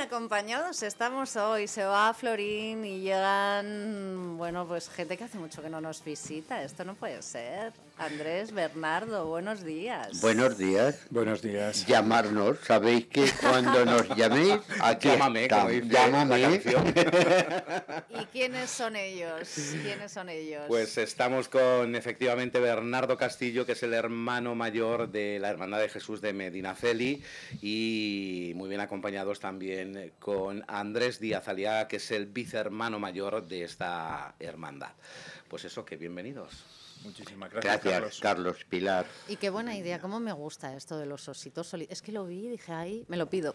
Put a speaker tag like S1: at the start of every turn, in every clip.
S1: acompañados estamos hoy. Se va Florín y llegan, bueno, pues gente que hace mucho que no nos visita. Esto no puede ser. Andrés, Bernardo, buenos días.
S2: Buenos días. Buenos días. Llamarnos. Sabéis que cuando nos llaméis, aquí Llámame, Llámame.
S1: ¿Y quiénes son ellos? ¿Quiénes son ellos?
S3: Pues estamos con, efectivamente, Bernardo Castillo, que es el hermano mayor de la Hermandad de Jesús de Medinaceli y muy bien acompañados también con Andrés Díaz Aliaga, que es el vicehermano mayor de esta hermandad. Pues eso, que bienvenidos.
S4: Muchísimas gracias, gracias Carlos. Pilar.
S1: Y qué buena idea, cómo me gusta esto de los ositos solidarios. Es que lo vi y dije, ahí me lo pido.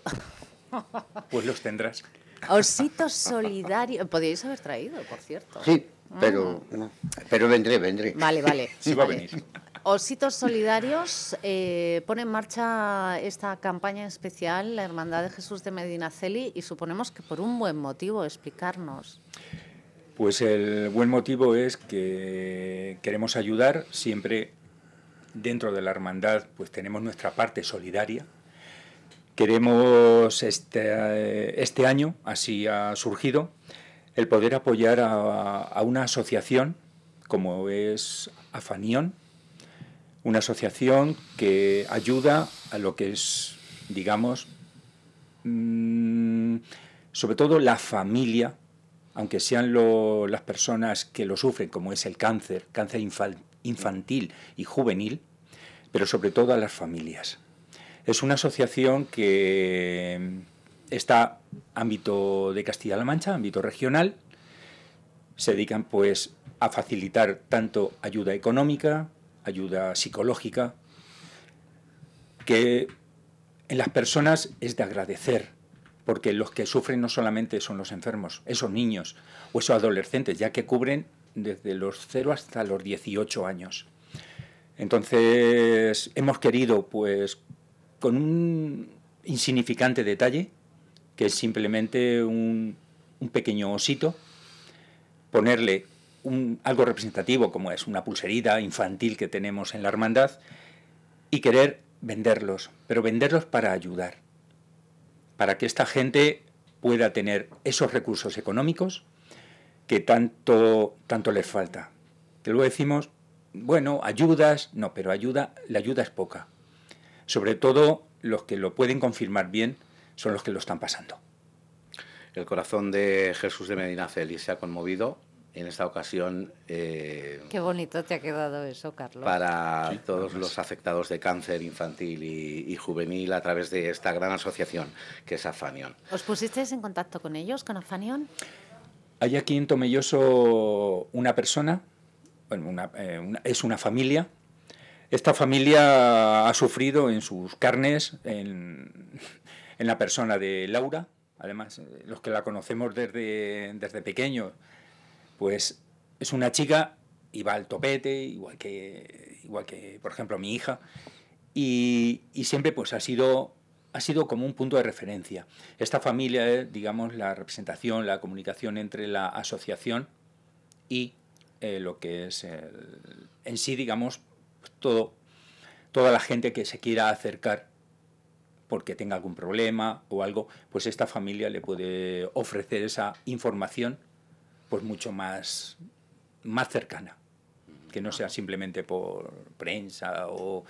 S4: Pues los tendrás.
S1: Ositos solidarios. Podríais haber traído, por cierto.
S2: Sí, pero, ah. pero vendré, vendré. Vale, vale. Sí va a venir.
S1: Ositos Solidarios eh, pone en marcha esta campaña especial, la Hermandad de Jesús de Medinaceli, y suponemos que por un buen motivo, explicarnos.
S4: Pues el buen motivo es que queremos ayudar siempre dentro de la hermandad, pues tenemos nuestra parte solidaria. Queremos, este, eh, este año así ha surgido, el poder apoyar a, una asociación como es Afanión, una asociación que ayuda a lo que es, digamos, mm, sobre todo la familia, aunque sean las personas que lo sufren, como es el cáncer, cáncer infantil y juvenil, pero sobre todo a las familias. Es una asociación que está ámbito de Castilla-La Mancha, ámbito regional. Se dedican pues a facilitar tanto ayuda económica, ayuda psicológica, que en las personas es de agradecer, porque los que sufren no solamente son los enfermos, esos niños o esos adolescentes, ya que cubren desde los 0 hasta los 18 años. Entonces, hemos querido, pues, con un insignificante detalle, que es simplemente un, pequeño osito, ponerle algo representativo como es una pulserita infantil que tenemos en la hermandad y querer venderlos, pero venderlos para ayudar, para que esta gente pueda tener esos recursos económicos que tanto, tanto les falta. Que luego decimos, bueno, ayudas, no, pero ayuda, la ayuda es poca. Sobre todo los que lo pueden confirmar bien, son los que lo están pasando. El corazón de Jesús de Medina
S3: Celis se ha conmovido en esta ocasión. Eh,
S1: Qué bonito te ha quedado eso, Carlos.
S3: Para todos los afectados de cáncer infantil y, juvenil a través de esta
S4: gran asociación que es Afanion.
S1: ¿Os pusisteis en contacto con ellos, con Afanion?
S4: Hay aquí en Tomelloso una persona, bueno, eh, es una familia. Esta familia ha sufrido en sus carnes, en, en la persona de Laura, además, eh, los que la conocemos desde, desde pequeño, pues es una chica y va al topete, igual que, igual que por ejemplo, mi hija, y, siempre pues ha sido, ha sido como un punto de referencia. Esta familia es, digamos, la representación, la comunicación entre la asociación y eh, lo que es en sí, digamos, pues, todo, toda la gente que se quiera acercar porque tenga algún problema o algo, pues esta familia le puede ofrecer esa información pues mucho más, más cercana, que no sea simplemente por prensa o,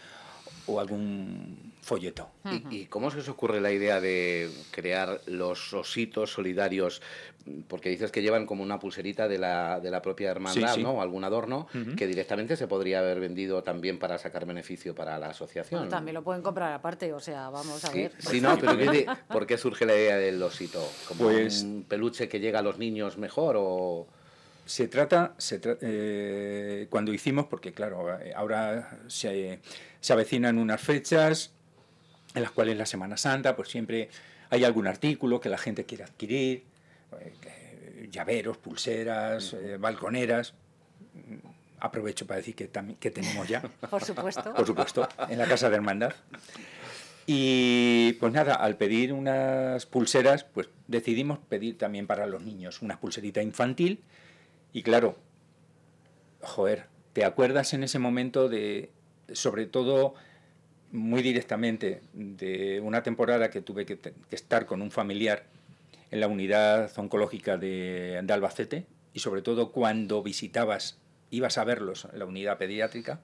S4: o algún folleto. ¿Y, cómo se os
S3: ocurre la idea de crear los ositos solidarios? Porque dices que llevan como una pulserita de la, de la propia hermandad, ¿no? O algún adorno, que directamente se podría haber vendido también para sacar beneficio para la asociación. también
S1: lo pueden comprar aparte, o sea, vamos a ver. Sí, no, pero ¿por
S3: qué surge la idea del osito? ¿Como pues un peluche que llega a los niños
S4: mejor o...? Se trata, se eh, cuando hicimos, porque claro, eh, ahora se, se avecinan unas fechas en las cuales la Semana Santa, pues siempre hay algún artículo que la gente quiere adquirir, eh, llaveros, pulseras, balconeras. Mm, aprovecho para decir que, que tenemos ya. Por supuesto. Por supuesto, en la Casa de Hermandad. Y pues nada, al pedir unas pulseras, pues decidimos pedir también para los niños una pulserita infantil y claro, joder, te acuerdas en ese momento de, sobre todo muy directamente, de una temporada que tuve que, estar con un familiar en la unidad oncológica de, Albacete y sobre todo cuando visitabas, ibas a verlos en la unidad pediátrica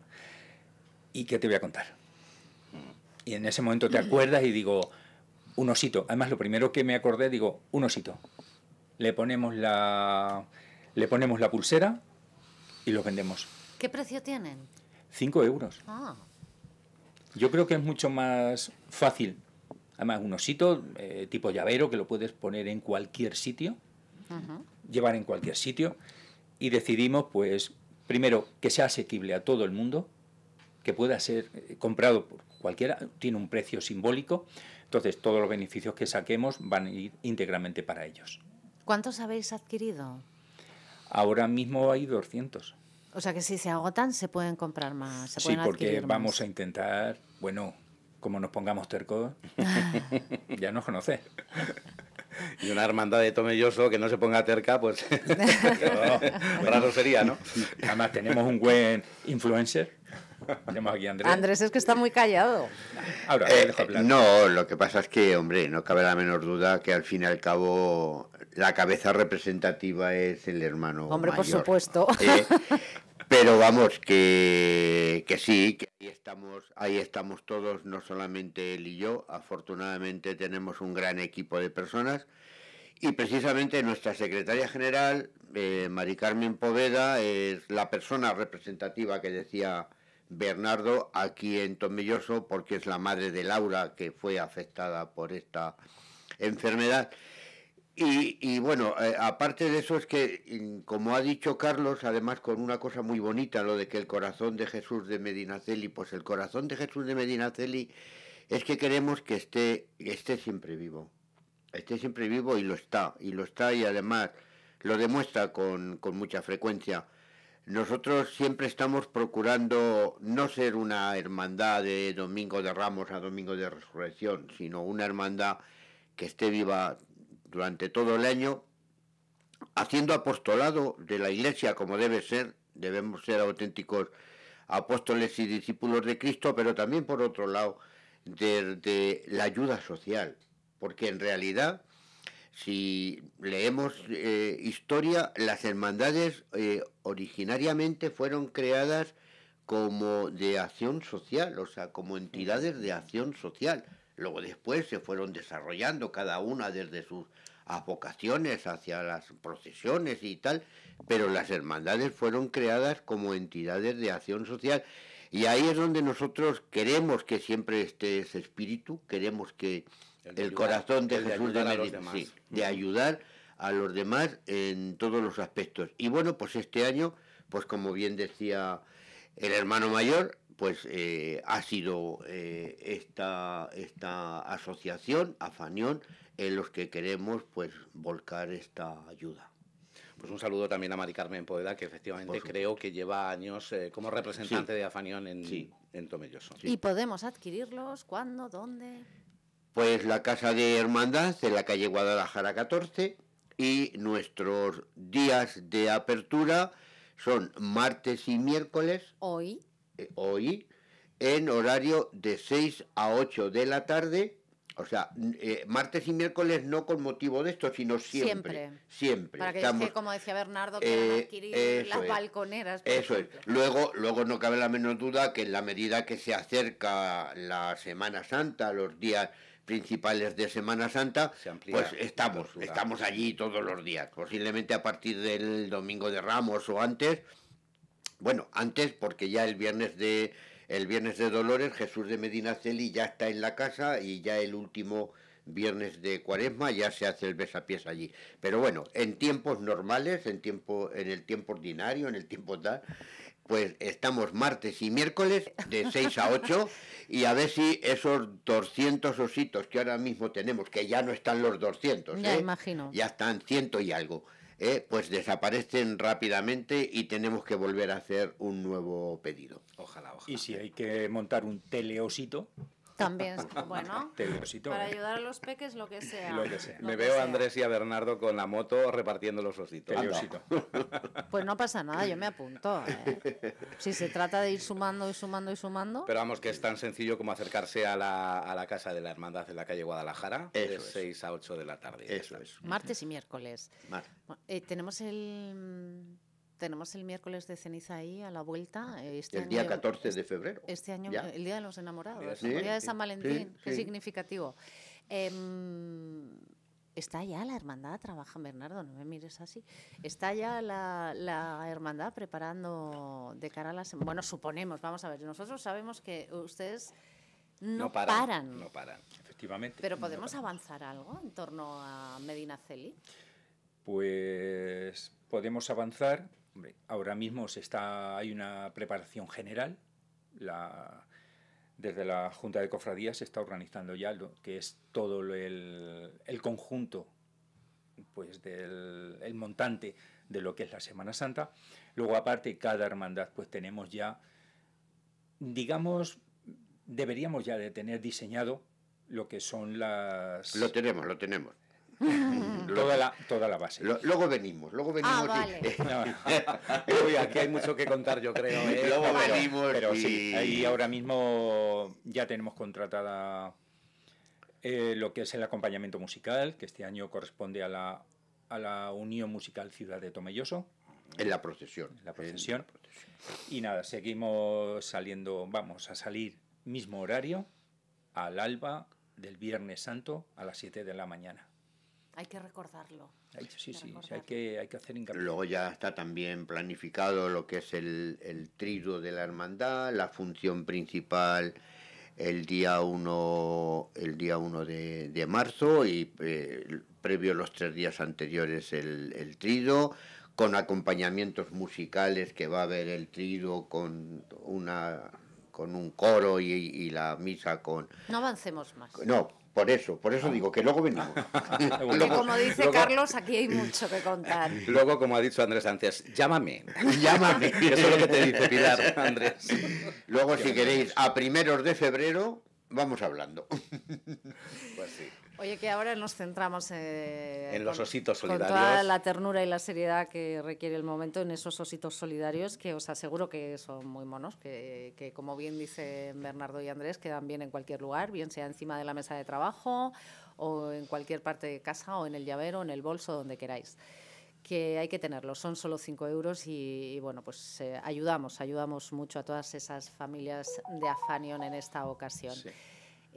S4: y qué te voy a contar. Y en ese momento te acuerdas y digo, un osito. Además, lo primero que me acordé, digo, un osito. Le ponemos la, le ponemos la pulsera y los vendemos.
S1: ¿Qué precio tienen?
S4: Cinco euros. Ah. Yo creo que es mucho más fácil. Además, un osito eh, tipo llavero que lo puedes poner en cualquier sitio, llevar en cualquier sitio. Y decidimos, pues, primero, que sea asequible a todo el mundo, que pueda ser eh, comprado por cualquiera, tiene un precio simbólico. Entonces, todos los beneficios que saquemos van a ir íntegramente para ellos.
S1: ¿Cuántos habéis adquirido?
S4: Ahora mismo hay 200.
S1: O sea que si se agotan, se pueden comprar
S4: más.
S3: ¿Se sí, porque vamos a
S4: intentar, bueno, como nos pongamos tercos, ya nos conoces.
S3: y una hermandad de Tomelloso que no se ponga terca, pues raro sería, ¿no?
S4: Además tenemos un buen influencer
S1: Andrés. es que está muy callado.
S4: Ahora, eh, no, lo que pasa
S2: es que, hombre, no cabe la menor duda que al fin y al cabo la cabeza representativa es el hermano. Hombre, por
S1: supuesto. Eh,
S2: pero vamos, que, sí, que ahí estamos, estamos todos, no solamente él y yo. Afortunadamente tenemos un gran equipo de personas. Y precisamente nuestra secretaria general, eh, Mari Carmen Poveda, es la persona representativa que decía Bernardo aquí en Tomelloso, porque es la madre de Laura que fue afectada por esta enfermedad. Y, bueno, eh, aparte de eso es que, mm, como ha dicho Carlos, además con una cosa muy bonita, lo de que el corazón de Jesús de Medinaceli, pues el corazón de Jesús de Medinaceli es que queremos que esté, esté siempre vivo, esté siempre vivo y lo está, y lo está y además lo demuestra con, con mucha frecuencia nosotros siempre estamos procurando no ser una hermandad de Domingo de Ramos a Domingo de Resurrección, sino una hermandad que esté viva durante todo el año, haciendo apostolado de la Iglesia como debe ser, debemos ser auténticos apóstoles y discípulos de Cristo, pero también por otro lado, de, de la ayuda social, porque en realidad si leemos eh, historia, las hermandades eh, originariamente fueron creadas como de acción social, o sea, como entidades de acción social. Luego después se fueron desarrollando cada una desde sus vocaciones hacia las procesiones y tal, pero las hermandades fueron creadas como entidades de acción social y ahí es donde nosotros queremos que siempre esté ese espíritu, queremos que el, corazón de Jesús de, sí, de ayudar a los demás en todos los aspectos. Y bueno, pues este año, pues como bien decía el hermano mayor, pues eh, ha sido eh, esta, esta asociación, Afanión, en los que queremos pues volcar esta ayuda.
S3: Pues un saludo también a Mari Carmen Poeda, que efectivamente creo que lleva años eh, como representante de Afanión
S2: en, en Tomelloso. ¿Y
S1: podemos adquirirlos? ¿Cuándo? ¿Dónde?
S2: pues la Casa de Hermandad de la calle Guadalajara 14 y nuestros días de apertura son martes y miércoles. Hoy. Eh, hoy, en horario de 6 a 8 de la tarde. O sea, eh, martes y miércoles no con motivo de esto, sino siempre. Siempre. siempre. Para que, como
S1: decía Bernardo, que eh, adquirir las balconeras. Eso
S2: es. Luego, luego no cabe la menor duda que en la medida que se acerca la Semana Santa, los días principales de Semana Santa, pues estamos, estamos allí todos los días, posiblemente a partir del domingo de Ramos o antes, bueno, antes porque ya el viernes de el viernes de Dolores Jesús de Medina Medinaceli ya está en la casa y ya el último viernes de Cuaresma ya se hace el besapiés allí. Pero bueno, en tiempos normales, en tiempo en el tiempo ordinario, en el tiempo tal pues estamos martes y miércoles de 6 a 8 y a ver si esos 200 ositos que ahora mismo tenemos, que ya no están los 200, ya ¿eh?
S1: imagino. Ya
S2: están ciento y algo. ¿eh? pues desaparecen rápidamente y tenemos que volver a hacer un nuevo pedido. Ojalá, ojalá. Y si hay que montar un teleosito,
S1: también, bueno.
S2: para ayudar
S1: a los peques, lo que sea.
S3: Me veo a Andrés y a Bernardo con la moto repartiendo los ositos.
S1: Pues no pasa nada, yo me apunto.
S3: ¿eh?
S1: Si se trata de ir sumando y sumando y sumando.
S3: Pero vamos, que es tan sencillo como acercarse a la, casa de la hermandad en la calle Guadalajara de es. 6 a 8 de la tarde. Eso es. Martes
S1: y miércoles. Eh, tenemos el tenemos el miércoles de ceniza ahí a la vuelta. Ah, eh, este el día 14 de febrero. Este año, el Día de los Enamorados, el Día de San Valentín, qué significativo. Em, está ya la hermandad, trabaja Bernardo, no me mires así. Está ya la, hermandad preparando de cara a las. Bueno, suponemos, vamos a ver, nosotros sabemos que ustedes. No, paran, No paran,
S4: efectivamente. Pero ¿podemos
S1: avanzar algo en torno a Medina Celi?
S4: Pues podemos avanzar ahora mismo se está, hay una preparación general. La, desde la Junta de Cofradías se está organizando ya lo que es todo el, conjunto pues del el montante de lo que es la Semana Santa. Luego, aparte, cada hermandad, pues tenemos ya, digamos, deberíamos ya de tener diseñado lo que son las...
S2: Lo tenemos, lo tenemos. toda, la, toda la base. luego venimos, luego ah,
S4: venimos. aquí hay mucho que contar, yo creo. ¿eh? Luego venimos. Pero y... ahora mismo ya tenemos contratada eh, lo que es el acompañamiento musical, que este año corresponde a la, a la Unión Musical Ciudad de Tomelloso. En la procesión. En la procesión. Y nada, seguimos saliendo, vamos a salir mismo horario al alba del Viernes Santo a las 7 de la mañana.
S1: Hay que recordarlo.
S4: sí, sí, Hay, que, hacer
S2: hincapié. Luego ya está también planificado lo que es el, el de la hermandad, la función principal el día 1 el día 1 de, marzo y eh, previo los tres días anteriores el, el trido con acompañamientos musicales que va a haber el trido con una con un coro y, y la misa con
S1: no avancemos más
S2: no por eso, por eso ah. digo que luego venimos. luego, como dice Carlos,
S1: aquí hay mucho que contar.
S2: Luego,
S3: como ha dicho Andrés Sánchez, llámame. Llámame. eso es lo que te dice Pilar, Andrés.
S2: Luego, si queréis, a primeros de febrero vamos hablando.
S1: Oye, que ahora nos centramos eh, en los
S2: ositos solidarios. Con toda
S1: la ternura y la seriedad que requiere el momento en esos ositos solidarios que os aseguro que son muy monos, que, como bien dicen Bernardo y Andrés, quedan bien en cualquier lugar, bien sea encima de la mesa de trabajo o en cualquier parte de casa o en el llavero, en el bolso, donde queráis que hay que tenerlos, Son solo 5 euros y, bueno, pues eh, ayudamos, ayudamos mucho a todas esas familias de Afanion en esta ocasión.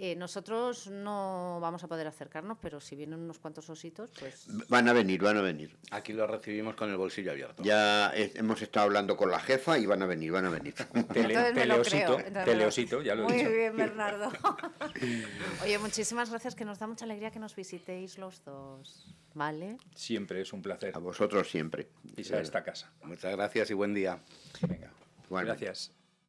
S1: Eh, nosotros no vamos a poder acercarnos, pero si vienen unos cuantos ositos, pues...
S2: Van a venir, van a venir. Aquí los recibimos con el bolsillo abierto. Ya hemos estado hablando con la jefa y van a venir, van a venir. teleosito, teleosito, ya lo he Muy bien,
S1: Bernardo. Oye, muchísimas gracias, que nos da mucha alegría que nos visitéis los dos. ¿Vale?
S4: Siempre es un placer. A vosotros siempre. Y a esta casa. Muchas gracias y buen día. gracias.